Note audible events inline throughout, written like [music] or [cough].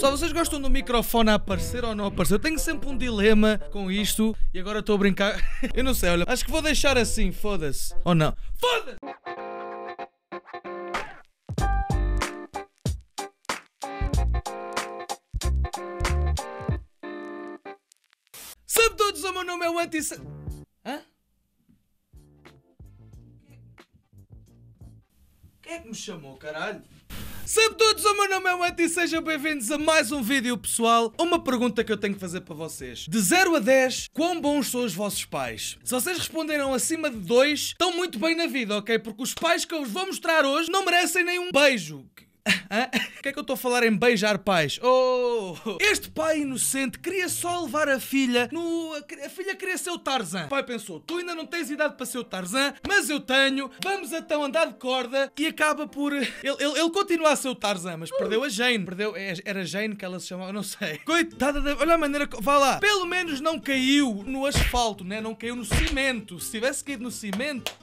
Pessoal, vocês gostam do microfone a aparecer ou não aparecer? Eu tenho sempre um dilema com isto e agora estou a brincar. [laughs] Eu não sei, olha, acho que vou deixar assim, foda-se. Ou não? Foda-se! Sabe todos, o meu nome é o anti... Hã? Quem é que me chamou, caralho? Sabe todos, o meu nome é Matt e sejam bem-vindos a mais um vídeo pessoal. Uma pergunta que eu tenho que fazer para vocês. De 0 a 10, quão bons são os vossos pais? Se vocês responderam acima de 2, estão muito bem na vida, ok? Porque os pais que eu vos vou mostrar hoje não merecem nenhum beijo. [laughs] O que é que eu estou a falar em beijar pais? Oh! Este pai inocente queria só levar a filha no. A filha queria ser o Tarzan. O pai pensou: tu ainda não tens idade para ser o Tarzan, mas eu tenho, vamos então andar de corda e acaba por. [laughs] Ele, ele, ele continua a ser o Tarzan, mas perdeu a Jane. Perdeu. É, era Jane que ela se chamava, não sei. [laughs] Coitada da. Olha a maneira. Vá lá. Pelo menos não caiu no asfalto, né? Não caiu no cimento. Se tivesse caído no cimento.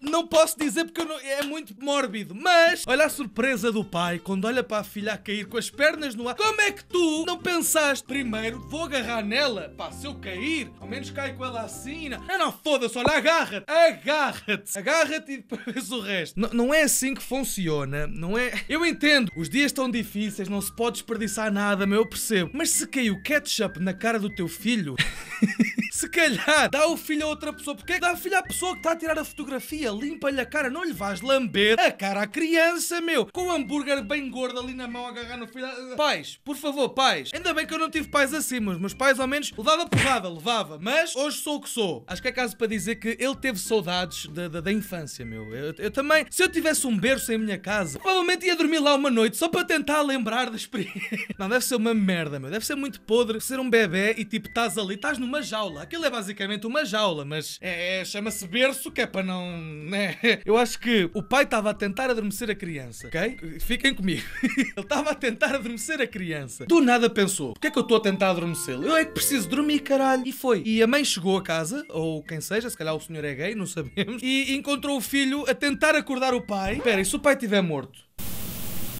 Não posso dizer porque não, é muito mórbido, mas olha a surpresa do pai quando olha para a filha a cair com as pernas no ar. Como é que tu não pensaste primeiro, vou agarrar nela? Pá, se eu cair, ao menos caio com ela assim. Não, ah, não foda-se, olha, agarra-te, agarra-te, agarra-te e depois o resto. N não é assim que funciona, não é? Eu entendo, os dias estão difíceis, não se pode desperdiçar nada, mas eu percebo. Mas se caiu ketchup na cara do teu filho, [laughs] se calhar dá o filho a outra pessoa. Porque é que dá o filho à pessoa que está a tirar a fotografia? limpa-lhe a cara, não lhe vais lamber a cara à criança, meu. Com o hambúrguer bem gordo ali na mão, agarrar no filho. Pais, por favor, pais. Ainda bem que eu não tive pais assim, mas meus pais ao menos levava porrada, levava. Mas hoje sou o que sou. Acho que é caso para dizer que ele teve saudades da, da, da infância, meu. Eu, eu, também, se eu tivesse um berço em minha casa, provavelmente ia dormir lá uma noite só para tentar lembrar da experiência. [laughs] Não, deve ser uma merda, meu. Deve ser muito podre ser um bebê e tipo, estás ali, estás numa jaula. Aquilo é basicamente uma jaula, mas é, é chama-se berço que é para não né? [laughs] Eu acho que o pai estava a tentar adormecer a criança, ok? Fiquem comigo. [laughs] Ele estava a tentar adormecer a criança. Do nada pensou: por que é que eu estou a tentar adormecê-lo? Eu é que preciso dormir, caralho. E foi. E a mãe chegou a casa, ou quem seja, se calhar o senhor é gay, não sabemos, e encontrou o filho a tentar acordar o pai. Espera, e se o pai estiver morto?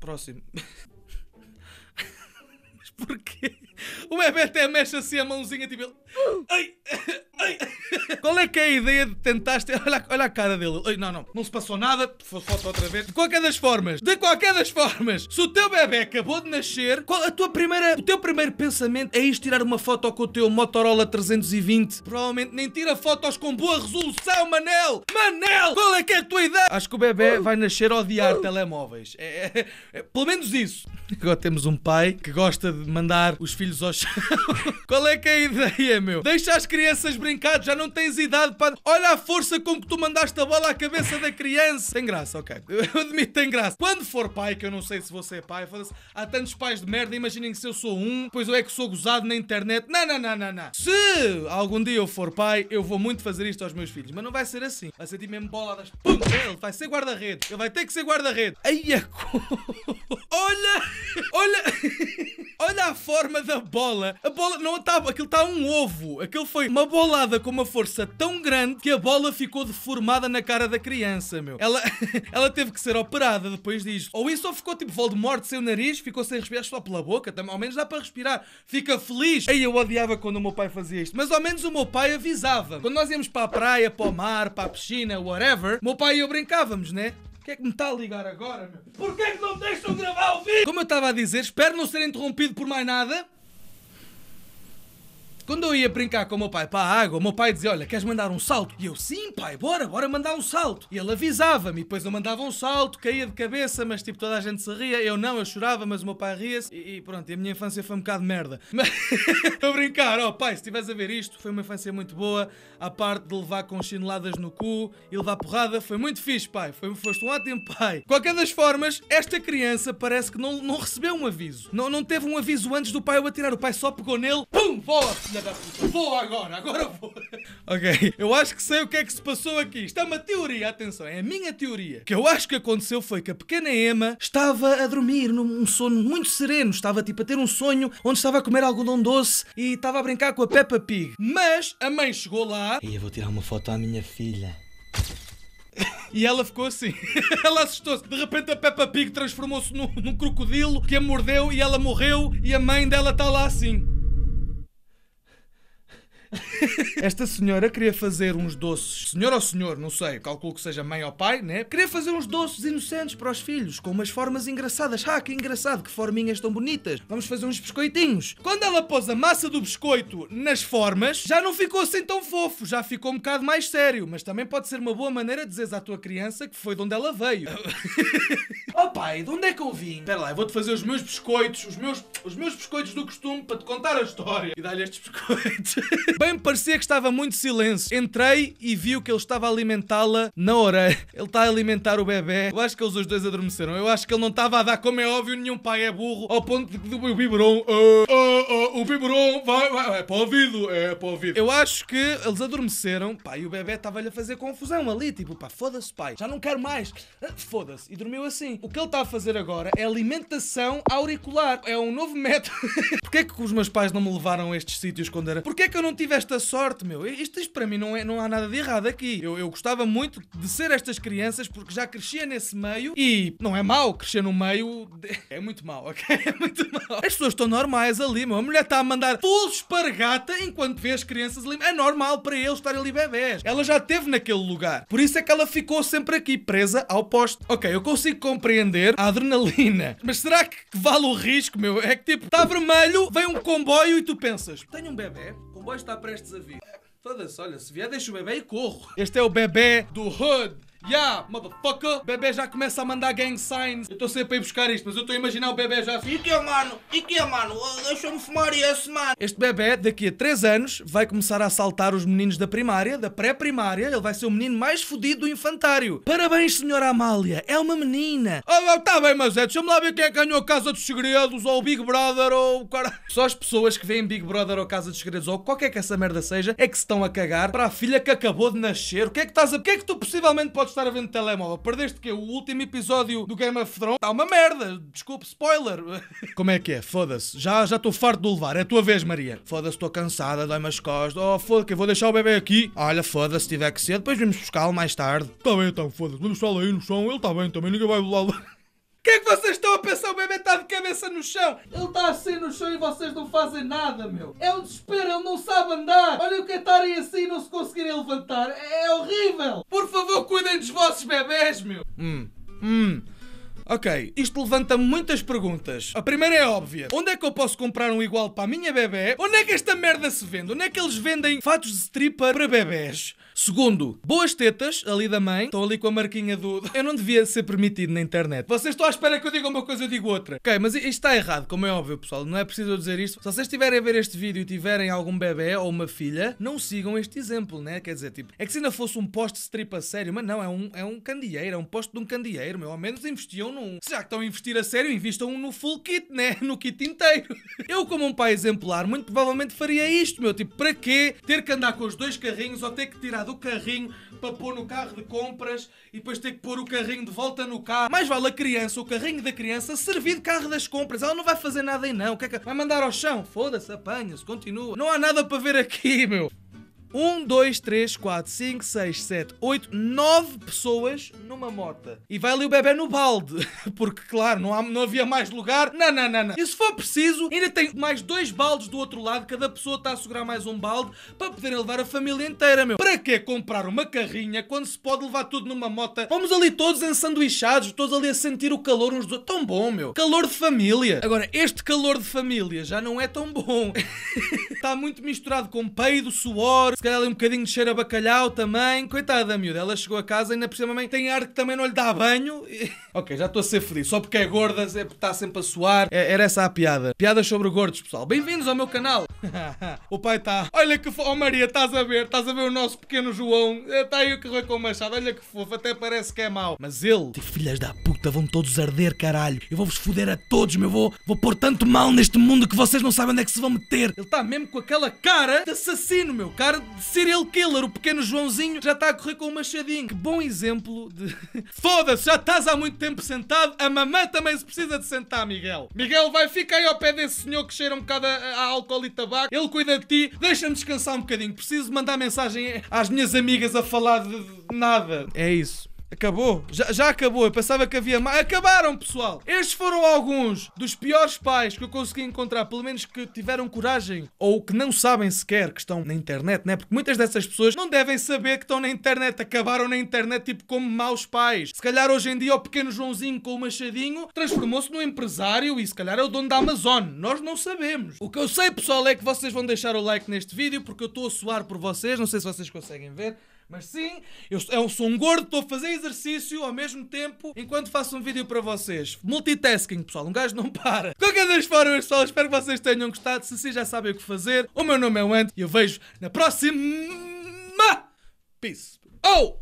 Próximo. [laughs] Mas porquê? O bebê até mexe assim a mãozinha, tipo ele. Ai, ai. Qual é que é a ideia de tentaste. Olha, olha a cara dele. Ai, não, não. Não se passou nada. Foto outra vez. De qualquer das formas. De qualquer das formas. Se o teu bebê acabou de nascer, qual a tua primeira. O teu primeiro pensamento é ir tirar uma foto com o teu Motorola 320. Provavelmente nem tira fotos com boa resolução, Manel. Manel! Qual é que é a tua ideia? Acho que o bebê vai nascer a odiar telemóveis. É, é, é, pelo menos isso. [laughs] Agora temos um pai que gosta de mandar os filhos ao chão. [laughs] Qual é que é a ideia, meu? Deixa as crianças brincar, já não tens idade para. Olha a força com que tu mandaste a bola à cabeça da criança. Tem graça, ok. [laughs] Eu admito, tem graça. Quando for pai, que eu não sei se você é pai, foda-se, há tantos pais de merda, imaginem que se eu sou um, pois eu é que sou gozado na internet. Não, não, não, não, não. Se algum dia eu for pai, eu vou muito fazer isto aos meus filhos, mas não vai ser assim. Vai ser de tipo mesmo bola das. Pum! Ele vai ser guarda-rede. Ele vai ter que ser guarda-rede. Aí é a Olha! Olha. [laughs] Olha a forma da bola. A bola não estava. Tá, aquilo está um ovo. Aquilo foi uma bolada com uma força tão grande que a bola ficou deformada na cara da criança, meu. Ela, [laughs] ela teve que ser operada depois disto. Ou isso ou ficou tipo Voldemort sem o nariz, ficou sem respirar só pela boca. Também, ao menos dá para respirar. Fica feliz. Aí eu odiava quando o meu pai fazia isto. Mas ao menos o meu pai avisava. Quando nós íamos para a praia, para o mar, para a piscina, whatever, meu pai e eu brincávamos, né? Porquê é que me está a ligar agora, meu? Porquê é que não me deixam gravar o vídeo? Como eu estava a dizer, espero não ser interrompido por mais nada. Quando eu ia brincar com o meu pai para a água, o meu pai dizia: Olha, queres mandar um salto? E eu, sim, pai, bora, bora mandar um salto. E ele avisava-me, e depois eu mandava um salto, caía de cabeça, mas tipo toda a gente se ria. Eu não, eu chorava, mas o meu pai ria-se. E, e, pronto, e a minha infância foi um bocado de merda. [laughs] Mas a brincar, ó oh, pai, se estivesse a ver isto, foi uma infância muito boa. A parte de levar com chineladas no cu e levar porrada, foi muito fixe, pai. Foi, foste um ótimo pai. Qualquer das formas, esta criança parece que não, não recebeu um aviso. Não, não teve um aviso antes do pai o atirar. O pai só pegou nele, pum, fora, filha filha da puta. Vou agora, agora vou. Ok, eu acho que sei o que é que se passou aqui. Isto é uma teoria, atenção, é a minha teoria. O que eu acho que aconteceu foi que a pequena Emma estava a dormir num sono muito sereno, estava tipo a ter um sonho onde estava a comer algodão doce e estava a brincar com a Peppa Pig. Mas a mãe chegou lá. E eu vou tirar uma foto à minha filha. [laughs] E ela ficou assim. [laughs] ela assustou-se. De repente a Peppa Pig transformou-se num, num crocodilo que a mordeu e ela morreu e a mãe dela está lá assim. [laughs] Esta senhora queria fazer uns doces, senhor ou senhor, não sei, calculo que seja mãe ou pai, né? Queria fazer uns doces inocentes para os filhos, com umas formas engraçadas. Ah, que engraçado, que forminhas tão bonitas. Vamos fazer uns biscoitinhos. Quando ela pôs a massa do biscoito nas formas, já não ficou assim tão fofo, já ficou um bocado mais sério, mas também pode ser uma boa maneira de dizeres à tua criança que foi de onde ela veio. [laughs] oh pai, de onde é que eu vim? Espera lá, eu vou-te fazer os meus biscoitos, os meus, os meus biscoitos do costume para te contar a história. E dá-lhe estes biscoitos. Bem parecia que estava muito silêncio. Entrei e vi que ele estava a alimentá-la na orelha. [laughs] Ele está a alimentar o bebê. Eu acho que eles os dois adormeceram. Eu acho que ele não estava a dar, como é óbvio, nenhum pai é burro, ao ponto de que o biberon. Uh, uh, uh, o biberon vai, vai, É para o ouvido, é para o ouvido. Eu acho que eles adormeceram. Pá, e o bebê estava-lhe a fazer confusão ali. Tipo, pá, foda-se, pai. Já não quero mais. Foda-se. E dormiu assim. O que ele está a fazer agora é alimentação auricular. É um novo método. [laughs] Porquê é que os meus pais não me levaram a estes sítios quando era? Porquê é que eu não tive esta sorte, meu. Isto, isto para mim não, é, não há nada de errado aqui. Eu, eu gostava muito de ser estas crianças porque já crescia nesse meio e não é mau crescer no meio. De... [laughs] É muito mau, ok? [laughs] É muito mau. As pessoas estão normais ali, meu. A mulher está a mandar full espargata enquanto vê as crianças ali. É normal para eles estarem ali bebés. Ela já esteve naquele lugar. Por isso é que ela ficou sempre aqui, presa ao poste. Ok, eu consigo compreender a adrenalina. Mas será que vale o risco, meu? É que tipo, está vermelho, vem um comboio e tu pensas, tenho um bebê? comboio está prestes a vir. Foda-se, olha, se vier, deixa o bebê e corro. Este é o bebê do Hood. Yeah, motherfucker! Bebê já começa a mandar gang signs. Eu estou sempre a ir buscar isto, mas eu estou a imaginar o bebê já. E que é, mano? E que é, mano? Deixa-me fumar esse, mano. Este bebê, daqui a 3 anos, vai começar a assaltar os meninos da primária, da pré-primária. Ele vai ser o menino mais fodido do infantário. Parabéns, senhora Amália. É uma menina. Oh, oh tá bem, mas é. Deixa-me lá ver quem é que ganhou a Casa dos Segredos, ou o Big Brother, ou o cara. [laughs] Só as pessoas que veem Big Brother ou Casa dos Segredos, ou qualquer que essa merda seja, é que se estão a cagar para a filha que acabou de nascer. O que é que estás a. O que é que tu possivelmente podes podes estar a ver no telemóvel. Perdeste que O último episódio do Game of Thrones? Está uma merda. Desculpe, spoiler. [laughs] Como é que é? Foda-se. Já estou farto de levar. É a tua vez, Maria. Foda-se, estou cansada, dói-me as costas. Oh, foda-se, que vou deixar o bebê aqui. Olha, foda-se, tiver que ser. Depois vimos buscá-lo mais tarde. Está bem, então, foda-se. Vamos só aí no chão. Ele está bem também. Ninguém vai lá que é que vocês estão a pensar? O bebê está de cabeça no chão. Ele está assim no chão e vocês não fazem nada, meu. É um desespero, ele não sabe andar. Olha o que é estarem assim e não se conseguirem levantar. É, é horrível. Por favor, cuidem dos vossos bebés, meu. Hum, hum. Ok, isto levanta muitas perguntas. A primeira é óbvia. Onde é que eu posso comprar um igual para a minha bebê? Onde é que esta merda se vende? Onde é que eles vendem fatos de stripper para bebés? Segundo, boas tetas, ali da mãe, estão ali com a marquinha do... [laughs] Eu não devia ser permitido na internet. Vocês estão à espera que eu diga uma coisa, eu digo outra. Ok, mas isto está errado, como é óbvio, pessoal. Não é preciso eu dizer isto. Se vocês estiverem a ver este vídeo e tiverem algum bebê ou uma filha, não sigam este exemplo, né? Quer dizer, tipo, é que se ainda fosse um poste de stripper sério, mas não, é um, é um candeeiro, é um poste de um candeeiro, meu. Ao menos investiam no num. Se já que estão a investir a sério, investam um no full kit, né? [laughs] No kit inteiro. Eu, como um pai exemplar, muito provavelmente faria isto, meu. Tipo, para quê ter que andar com os dois carrinhos ou ter que tirar do carrinho para pôr no carro de compras e depois ter que pôr o carrinho de volta no carro? Mais vale a criança, o carrinho da criança, servir de carro das compras. Ela não vai fazer nada aí, não. O que é que. Vai mandar ao chão? Foda-se, apanha-se, continua. Não há nada para ver aqui, meu. 1, 2, 3, 4, 5, 6, 7, 8, 9 pessoas numa mota. E vai ali o bebê no balde. [laughs] Porque, claro, não, há, não havia mais lugar. Não, não, não, não. E se for preciso, ainda tem mais dois baldes do outro lado. Cada pessoa está a segurar mais um balde para poderem levar a família inteira, meu. Para que comprar uma carrinha quando se pode levar tudo numa mota? Vamos ali todos ensanduichados, todos ali a sentir o calor uns dos outros. Tão bom, meu. Calor de família. Agora, este calor de família já não é tão bom. [laughs] está muito misturado com peido, suor, se calhar ali um bocadinho de cheiro a bacalhau também. Coitada miúda, ela chegou a casa e ainda por cima mãe tem ar que também não lhe dá banho. E... [laughs] ok, já estou a ser feliz. Só porque é gorda, é está sempre a suar. É, era essa a piada. Piadas sobre gordos, pessoal. Bem-vindos ao meu canal. [laughs] o pai está. Olha que fofo. Oh Maria, estás a ver? Estás a ver o nosso pequeno João? Está é, aí o que vai com o machado. Olha que fofo. Até parece que é mau. Mas ele. Filhas da puta, vão todos arder, caralho. Eu vou-vos foder a todos, meu. Vou, vou pôr tanto mal neste mundo que vocês não sabem onde é que se vão meter. Ele está mesmo com aquela cara de assassino, meu. Cara serial killer, o pequeno Joãozinho, já está a correr com o machadinho. Que bom exemplo de. [laughs] Foda-se, já estás há muito tempo sentado. A mamã também se precisa de sentar, Miguel. Miguel, vai, ficar aí ao pé desse senhor que cheira um bocado a, a álcool e tabaco. Ele cuida de ti. Deixa-me descansar um bocadinho. Preciso mandar mensagem às minhas amigas a falar de nada. É isso. Acabou. Já, já, acabou. Eu pensava que havia mais. Acabaram, pessoal. Estes foram alguns dos piores pais que eu consegui encontrar. Pelo menos que tiveram coragem. Ou que não sabem sequer que estão na internet, né? Porque muitas dessas pessoas não devem saber que estão na internet. Acabaram na internet, tipo, como maus pais. Se calhar hoje em dia o pequeno Joãozinho com o Machadinho transformou-se num empresário e se calhar é o dono da Amazon. Nós não sabemos. O que eu sei, pessoal, é que vocês vão deixar o like neste vídeo porque eu estou a suar por vocês. Não sei se vocês conseguem ver. Mas sim, eu é sou um gordo, estou a fazer exercício ao mesmo tempo enquanto faço um vídeo para vocês. Multitasking, pessoal, um gajo não para. De qualquer das formas, pessoal, espero que vocês tenham gostado. Se sim, já sabem o que fazer. O meu nome é Wendt e eu vejo na próxima. Peace. Oh!